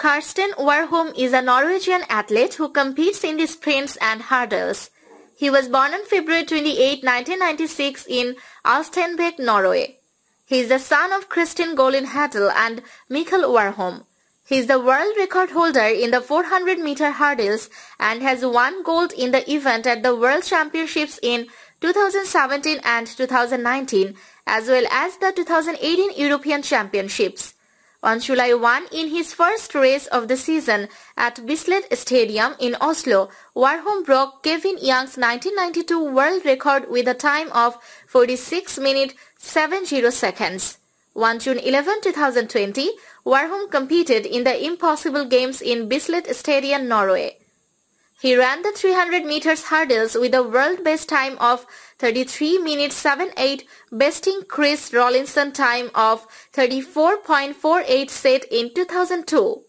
Karsten Warholm is a Norwegian athlete who competes in the sprints and hurdles. He was born on February 28, 1996 in Alstenbeck, Norway. He is the son of Kristin Golin Hattel and Michael Warholm. He is the world record holder in the 400 meter hurdles and has won gold in the event at the World Championships in 2017 and 2019 as well as the 2018 European Championships on July 1 in his first race of the season at Bislett Stadium in Oslo, Warholm broke Kevin Young's 1992 world record with a time of 46 minutes 70 seconds. On June 11, 2020, Warholm competed in the Impossible Games in Bislett Stadium, Norway. He ran the 300 meters hurdles with a world best time of 33 minutes 78, besting Chris Rollinson time of 34.48 set in 2002.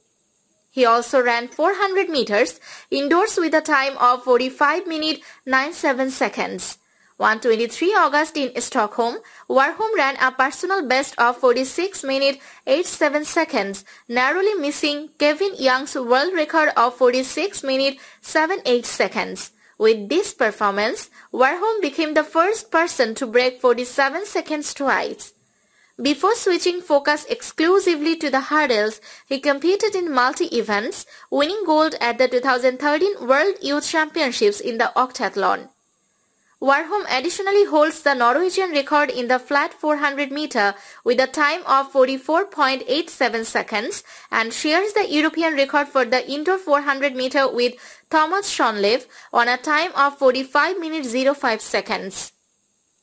He also ran 400 meters indoors with a time of 45 minutes 97 seconds. 123 August in Stockholm, Warholm ran a personal best of 46 minutes 87 seconds, narrowly missing Kevin Young's world record of 46 minutes 78 seconds. With this performance, Warholm became the first person to break 47 seconds twice. Before switching focus exclusively to the hurdles, he competed in multi-events, winning gold at the 2013 World Youth Championships in the octathlon. Warholm additionally holds the Norwegian record in the flat 400 meter with a time of 44.87 seconds and shares the European record for the indoor 400 meter with Thomas Schonlev on a time of 45 minutes 05 seconds.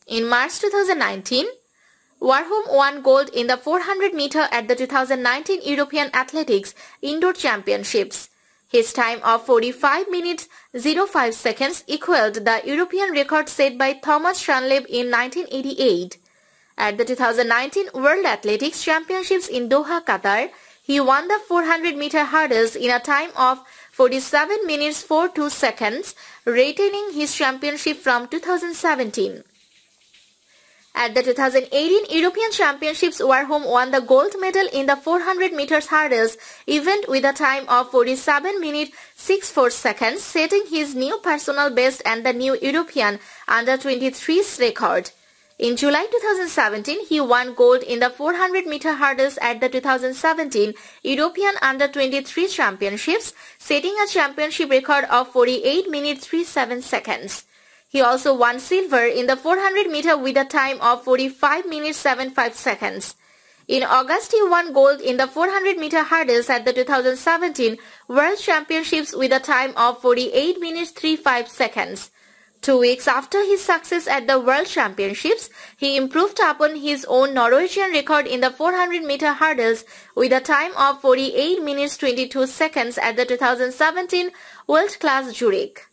In March 2019, Warholm won gold in the 400 meter at the 2019 European Athletics Indoor Championships. His time of 45 minutes 05 seconds equaled the European record set by Thomas Shanleb in 1988. At the 2019 World Athletics Championships in Doha, Qatar, he won the 400-meter hurdles in a time of 47 minutes 42 seconds, retaining his championship from 2017. At the 2018 European Championships Warholm won the gold medal in the 400 meters hurdles event with a time of 47 minutes 64 seconds setting his new personal best and the new European under 23s record. In July 2017, he won gold in the 400 meter hurdles at the 2017 European Under 23 Championships, setting a championship record of 48 minutes 37 seconds. He also won silver in the 400 meter with a time of 45 minutes 75 seconds. In August, he won gold in the 400 meter hurdles at the 2017 World Championships with a time of 48 minutes 35 seconds. Two weeks after his success at the World Championships, he improved upon his own Norwegian record in the 400 meter hurdles with a time of 48 minutes 22 seconds at the 2017 World Class Zurich.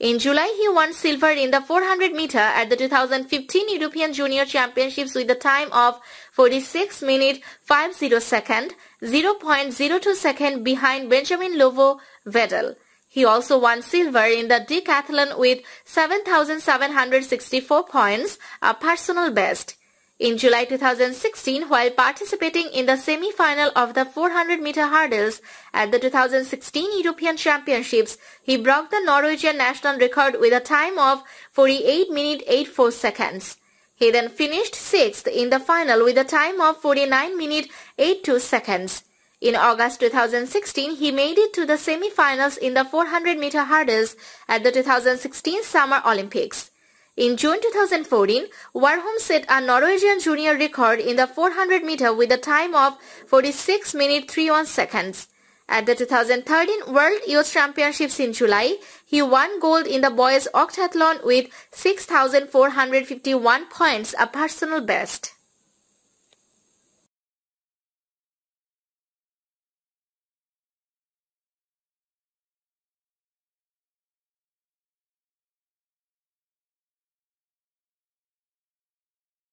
In July, he won silver in the 400 meter at the 2015 European Junior Championships with a time of 46 minute 50 second, 0.02 second behind Benjamin Lovo Vedel. He also won silver in the decathlon with 7,764 points, a personal best. In July 2016, while participating in the semi-final of the 400-meter hurdles at the 2016 European Championships, he broke the Norwegian national record with a time of 48 minutes 84 seconds. He then finished 6th in the final with a time of 49 minutes 82 seconds. In August 2016, he made it to the semi-finals in the 400-meter hurdles at the 2016 Summer Olympics. In June 2014, Warholm set a Norwegian junior record in the 400 meter with a time of 46 minutes 31 seconds. At the 2013 World Youth Championships in July, he won gold in the boys octathlon with 6,451 points, a personal best.